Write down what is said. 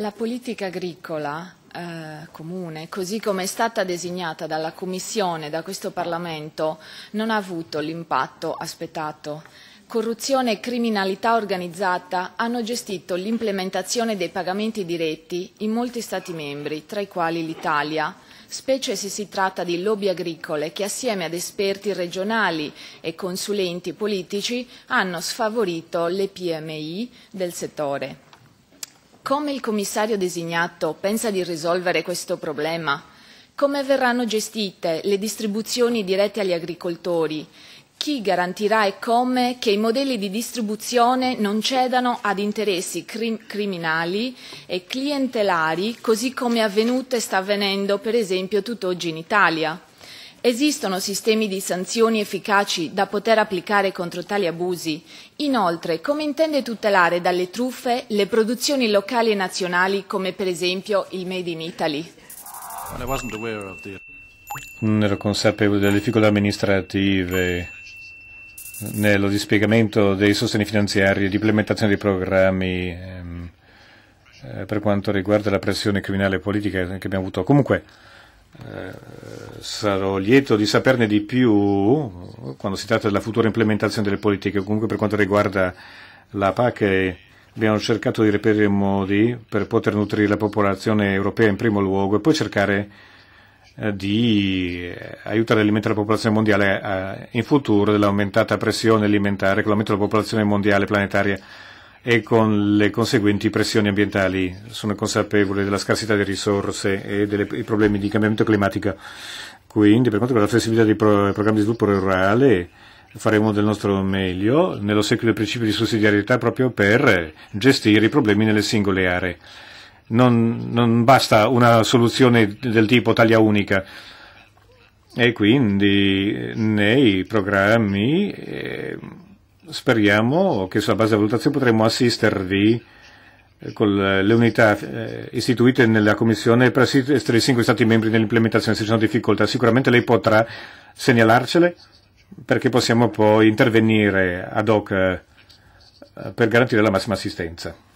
La politica agricola eh, comune, così come è stata designata dalla Commissione, da questo Parlamento, non ha avuto l'impatto aspettato. Corruzione e criminalità organizzata hanno gestito l'implementazione dei pagamenti diretti in molti Stati membri, tra i quali l'Italia, specie se si tratta di lobby agricole che assieme ad esperti regionali e consulenti politici hanno sfavorito le PMI del settore. Come il commissario designato pensa di risolvere questo problema? Come verranno gestite le distribuzioni dirette agli agricoltori? Chi garantirà e come che i modelli di distribuzione non cedano ad interessi crim criminali e clientelari, così come è avvenuto e sta avvenendo per esempio tutt'oggi in Italia? Esistono sistemi di sanzioni efficaci da poter applicare contro tali abusi? Inoltre, come intende tutelare dalle truffe le produzioni locali e nazionali come per esempio il Made in Italy? Non ero consapevole delle difficoltà amministrative nello dispiegamento dei sostegni finanziari e di implementazione dei programmi ehm, eh, per quanto riguarda la pressione criminale e politica che abbiamo avuto. Comunque, eh, sarò lieto di saperne di più quando si tratta della futura implementazione delle politiche, comunque per quanto riguarda la PAC eh, abbiamo cercato di reperire modi per poter nutrire la popolazione europea in primo luogo e poi cercare eh, di aiutare ad alimentare la popolazione mondiale in futuro dell'aumentata pressione alimentare con l'aumento della popolazione mondiale planetaria e con le conseguenti pressioni ambientali. Sono consapevole della scarsità di risorse e dei problemi di cambiamento climatico. Quindi, per quanto riguarda la flessibilità dei pro programmi di sviluppo rurale, faremo del nostro meglio nello secolo del principio di sussidiarietà proprio per gestire i problemi nelle singole aree. Non, non basta una soluzione del tipo taglia unica e quindi nei programmi eh, speriamo che sulla base della valutazione potremo assistervi eh, con le unità eh, istituite nella Commissione per assistere i singoli Stati membri nell'implementazione se ci sono difficoltà. Sicuramente lei potrà segnalarcele perché possiamo poi intervenire ad hoc eh, per garantire la massima assistenza.